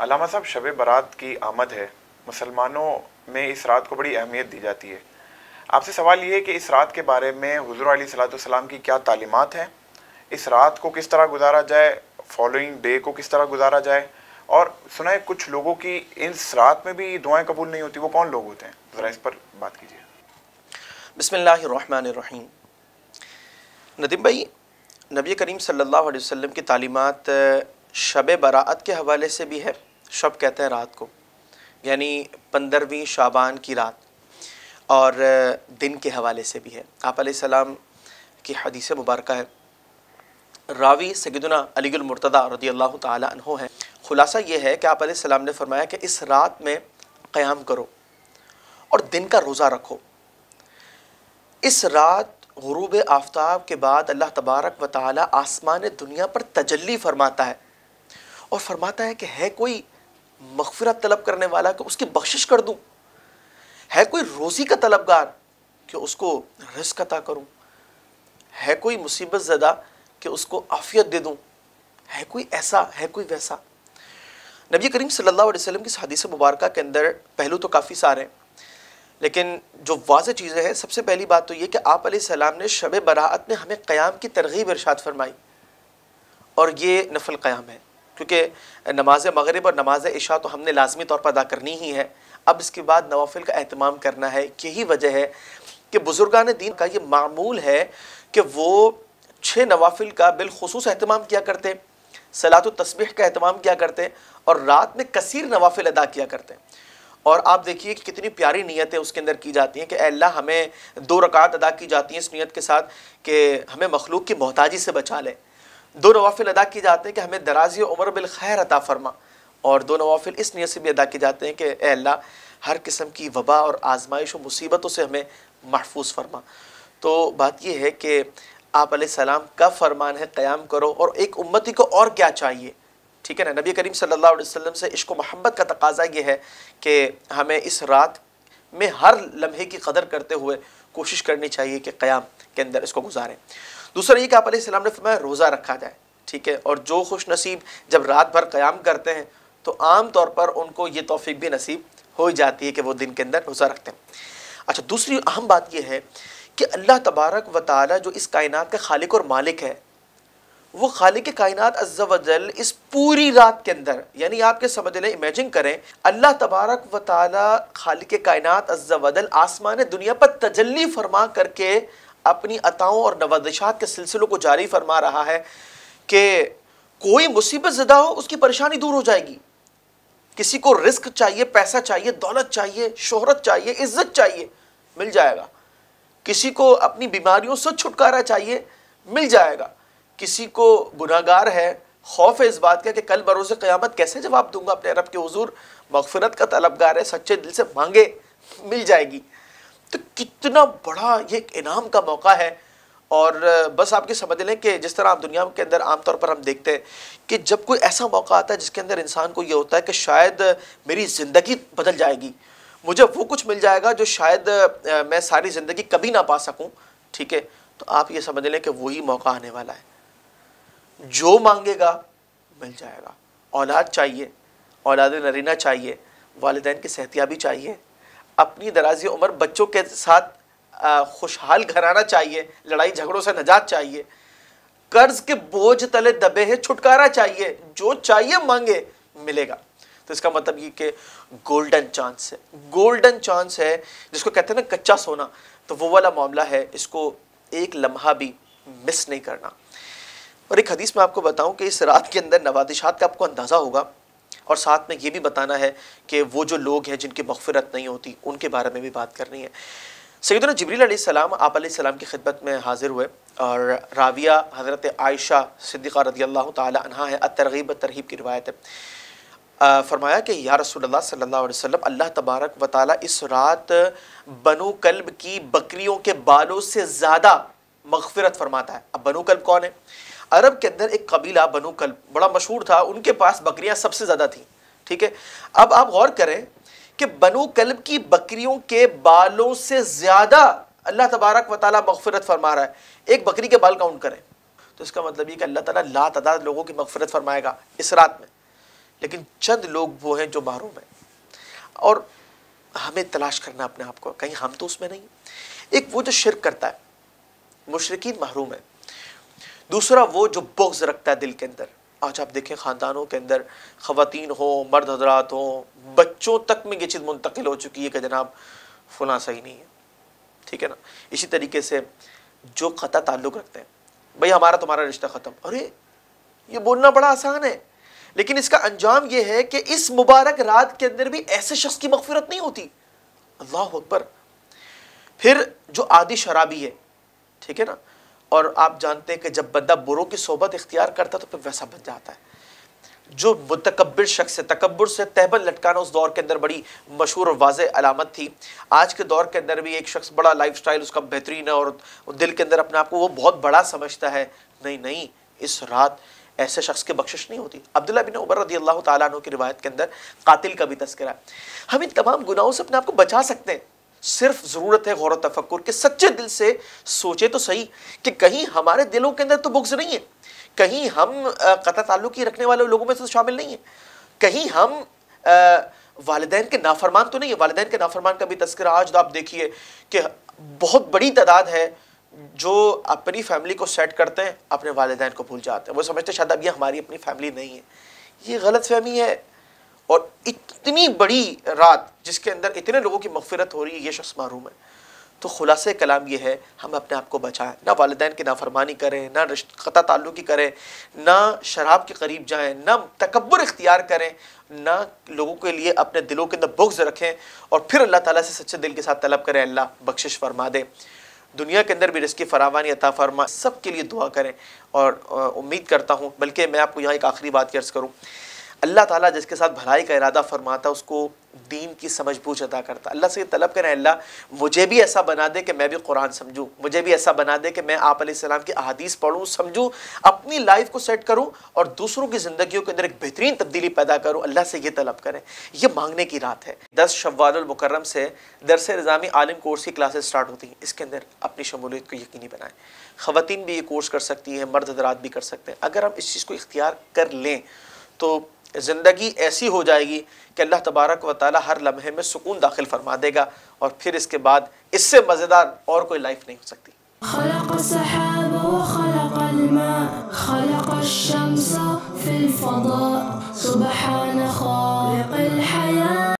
अलामा साहब शब बारात की आमद है मुसलमानों में इस रात को बड़ी अहमियत दी जाती है आपसे सवाल ये है कि इस रात के बारे में हजूर सलाम की क्या तालीमत हैं इस रात को किस तरह गुजारा जाए फॉलोइंग डे को किस तरह गुजारा जाए और सुना है कुछ लोगों की इस रात में भी दुआएं कबूल नहीं होती वो कौन लोग होते हैं ज़रा इस पर बात कीजिए बसमीम नदीम भाई नबी करीम सल्ला वसम की तालीमत शब बरात के हवाले से भी है शब कहते हैं रात को यानी पंद्रहवीं शाबान की रात और दिन के हवाले से भी है आप सलाम की हदीस मुबारक है रावी सगदना अलीगुलमरतदा रदी अल्लाह तहो है ख़ुलासा ये है कि आप सलाम ने फरमाया कि इस रात में क़्याम करो और दिन का रोज़ा रखो इस रात गुरूब आफ्ताब के बाद अल्लाह तबारक व ताली आसमान दुनिया पर तजली फरमाता है और फरमाता है कि है कोई मगफरत तलब करने वाला कि उसकी बख्शिश कर दूँ है कोई रोज़ी का तलबगार कि उसको रिस्क अता करूँ है कोई मुसीबत ज़दा कि उसको आफियत दे दूँ है कोई ऐसा है कोई वैसा नबी करीम सल्लल्लाहु अलैहि वसल्लम की हदीस मुबारक के अंदर पहलू तो काफ़ी सारे हैं लेकिन जो वाज चीज़ें हैं सबसे पहली बात तो ये कि आप सलाम ने शब बरात में हमें क़याम की तरगीब इरशाद फरमाई और ये नफल क़याम है क्योंकि नमाज मगरब और नमाज इशा तो हमने लाजमी तौर पर अदा करनी ही है अब इसके बाद नवाफिल का अहतमाम करना है यही वजह है कि बुज़ुर्गान दीन का ये मामूल है कि वो छः नवाफिल का बिलखसूस अहतमाम किया करते सलात तस्बीह का अहतमाम किया करते और रात में कसर नवाफिल अदा किया करते और आप देखिए कि कितनी प्यारी नीयतें उसके अंदर की जाती हैं कि अल्लाह हमें दो रकात अदा की जाती हैं इस नीयत के साथ कि हमें मखलूक की मोहताजी से बचा लें दो नवाफिल अदा किए जाते हैं कि हमें दराजी उमर बिल खैर अता फरमा और दो नवाफिल इस नीयत से भी अदा किए जाते हैं कि अल्लाह हर किस्म की वबा और आजमाइश व मुसीबतों से हमें महफूज फरमा तो बात यह है कि आप सलाम का फरमान है क़याम करो और एक उम्मती को और क्या चाहिए ठीक है ना नबी करीम सल्लल्लाहु अलैहि वसल्लम से इश्क मोहब्बत का तकाजा ये है कि हमें इस रात में हर लम्हे की कदर करते हुए कोशिश करनी चाहिए कि क़याम के अंदर इसको गुजारें दूसरा ये कि आप सलाम ने फरमाया रोज़ा रखा जाए ठीक है और जो खुश नसीब जब रात भर क़्याम करते हैं तो आम तौर पर उनको ये तोफ़ी भी नसीब हो ही जाती है कि वो दिन के अंदर रोज़ा रखते हैं अच्छा दूसरी अहम बात यह है कि अल्लाह तबारक व ताली जो इस कायनात का खालिक और मालिक है वो खालिक कायनात अज्जावजल इस पूरी रात के अंदर यानी आपके समझ लें इमेजिन करें अल्लाह तबारक व ताली खालिक कायनात अज्जावजल आसमान दुनिया पर तजल्ली फरमा करके अपनी अताओं और नवादशात के सिलसिलों को जारी फरमा रहा है कि कोई मुसीबत ज़दा हो उसकी परेशानी दूर हो जाएगी किसी को रिस्क चाहिए पैसा चाहिए दौलत चाहिए शोहरत चाहिए इज्जत चाहिए मिल जाएगा किसी को अपनी बीमारियों से छुटकारा चाहिए मिल जाएगा किसी को गुनागार है खौफ है इस बात का कि कल बरोज़ क़्यामत कैसे जवाब दूंगा अपने अरब के हजूर मगफरत का तलबगार है सच्चे दिल से मांगे मिल जाएगी तो कितना बड़ा ये एक इनाम का मौका है और बस आपके समझ लें कि जिस तरह आप दुनिया के अंदर आमतौर पर हम देखते हैं कि जब कोई ऐसा मौका आता है जिसके अंदर इंसान को ये होता है कि शायद मेरी ज़िंदगी बदल जाएगी मुझे वो कुछ मिल जाएगा जो शायद मैं सारी ज़िंदगी कभी ना पा सकूँ ठीक है तो आप ये समझ लें कि वही मौका आने वाला है जो मांगेगा मिल जाएगा औलाद चाहिए औलाद नरीना चाहिए वालदेन की सहतियाबी चाहिए अपनी दराजी उम्र बच्चों के साथ खुशहाल घराना चाहिए लड़ाई झगड़ों से नजात चाहिए कर्ज के बोझ तले दबे हैं छुटकारा चाहिए जो चाहिए मांगे मिलेगा तो इसका मतलब ये कि गोल्डन चांस है गोल्डन चांस है जिसको कहते हैं ना कच्चा सोना तो वो वाला मामला है इसको एक लम्हा भी मिस नहीं करना और एक हदीस में आपको बताऊं कि इस रात के अंदर नवादिशात का आपको अंदाज़ा होगा और साथ में ये भी बताना है कि वो जो लोग हैं जिनकी मफफ़रत नहीं होती उनके बारे में भी बात करनी है सैदना जबरी सलाम आप सलाम की खिदमत में हाजिर हुए और राविया हज़रत आयशा सिद्दीक रदी अल्लाह तहा है तरगीब तरहीब की रिवायत है फरमाया कि या रसोल्ला सल्ला वसम अल्लाह तबारक व ताली इस रात बनु कल्ब की बकरियों के बालों से ज़्यादा मगफरत फरमाता है अब बनो कल्ब कौन है अरब के अंदर एक कबीला बनू कल्ब बड़ा मशहूर था उनके पास बकरियां सबसे ज़्यादा थी ठीक है अब आप गौर करें कि बनु कल्ब की बकरियों के बालों से ज़्यादा अल्लाह तबारक व ताली मगफरत फरमा रहा है एक बकरी के बाल काउंट करें तो इसका मतलब ये कि अल्लाह ताला ला तदाद लोगों की मगफरत फरमाएगा इस रात में लेकिन चंद लोग वो हैं जो महरूम हैं और हमें तलाश करना अपने आप को कहीं हम तो उसमें नहीं एक वो जो शिरक करता है मुशरकिन महरूम है दूसरा वो जो बोग्ज रखता है दिल के अंदर आज आप देखें ख़ानदानों के अंदर ख़वान हो मर्द हजरात हो बच्चों तक में ये चीज़ मुंतकिल हो चुकी है कि जनाब फुला सही नहीं है ठीक है ना इसी तरीके से जो ख़ता ताल्लुक़ रखते हैं भाई हमारा तुम्हारा रिश्ता ख़त्म अरे ये बोलना बड़ा आसान है लेकिन इसका अंजाम यह है कि इस मुबारक रात के अंदर भी ऐसे शख्स की मगफरत नहीं होती अल्लाह अकबर फिर जो आदि शराबी है ठीक है ना और आप जानते हैं कि जब बंदा बुरों की सोबत इख्तियार करता है तो फिर वैसा बन जाता है जो मुतकबर शख्स है तकबर से तहबल लटकाना उस दौर के अंदर बड़ी मशहूर और वाज अलामत थी आज के दौर के अंदर भी एक शख्स बड़ा लाइफ स्टाइल उसका बेहतरीन है और दिल के अंदर अपने आप को वो बहुत बड़ा समझता है नहीं नहीं इस रात ऐसे शख्स की बख्शिश नहीं होती अब्दुल्ला बिन उबर रदी अल्लाह तु की रिवायत के अंदर कातिल का भी तस्करा हम इन तमाम गुनाहों से अपने आप को बचा सकते हैं सिर्फ ज़रूरत है गौर तफक्र के सच्चे दिल से सोचे तो सही कि कहीं हमारे दिलों के अंदर तो बुक्स नहीं है कहीं हम कता ताल्लुक ही रखने वाले लोगों में से तो शामिल नहीं है कहीं हम वालदेन के नाफरमान तो नहीं है वालदेन के नाफरमान का भी तस्करा आज तो आप देखिए कि बहुत बड़ी तादाद है जो अपनी फैमिली को सेट करते हैं अपने वालदेन को भूल जाते हैं वो समझते शायद अब ये हमारी अपनी फैमिली नहीं है ये गलत फहमी है और इतनी बड़ी रात जिसके अंदर इतने लोगों की मफफरत हो रही है ये शख्स मरूम है तो खुलासे कलाम ये है हम अपने आप को बचाएं ना वालदान की नाफरमानी करें ना रिश्ता की करें ना शराब के करीब जाएं ना तकबर इख्तियार करें ना लोगों के लिए अपने दिलों के अंदर बुग्ज रखें और फिर अल्लाह ताला से सच्चे दिल के साथ तलब करें अल्लाह बख्शिश फरमा दे दुनिया के अंदर भी रिस्की फरावानी अता फरमा सब के लिए दुआ करें और उम्मीद करता हूँ बल्कि मैं आपको यहाँ एक आखिरी बात कर्ज़ करूँ अल्लाह ताला जिसके साथ भलाई का इरादा फरमाता उसको दीन की समझ बूझ अदा करता अल्लाह से ये तलब करें अल्लाह मुझे भी ऐसा बना दे कि मैं भी कुरान समझूँ मुझे भी ऐसा बना दे कि मैं आप सलाम की अहादीस पढ़ूँ समझूँ अपनी लाइफ को सेट करूँ और दूसरों की ज़िंदगी के अंदर एक बेहतरीन तब्दीली पैदा करूँ अल्लाह से ये तलब करें यह मांगने की रात है दस शवालमकरम से दरस निज़ामी आलिम कोर्स की क्लासेस स्टार्ट होती हैं इसके अंदर अपनी शमूलियत को यकीनी बनाएं ख़वान भी ये कोर्स कर सकती हैं मर्द हजरात भी कर सकते हैं अगर हम इस चीज़ को इख्तियार कर लें तो ज़िंदगी ऐसी हो जाएगी कि अल्लाह तबारक व ताली हर लम्हे में सुकून दाखिल फरमा देगा और फिर इसके बाद इससे मज़ेदार और कोई लाइफ नहीं हो सकती خلق السحاب وخلق الماء خلق الشمس في الفضاء سبحان خالق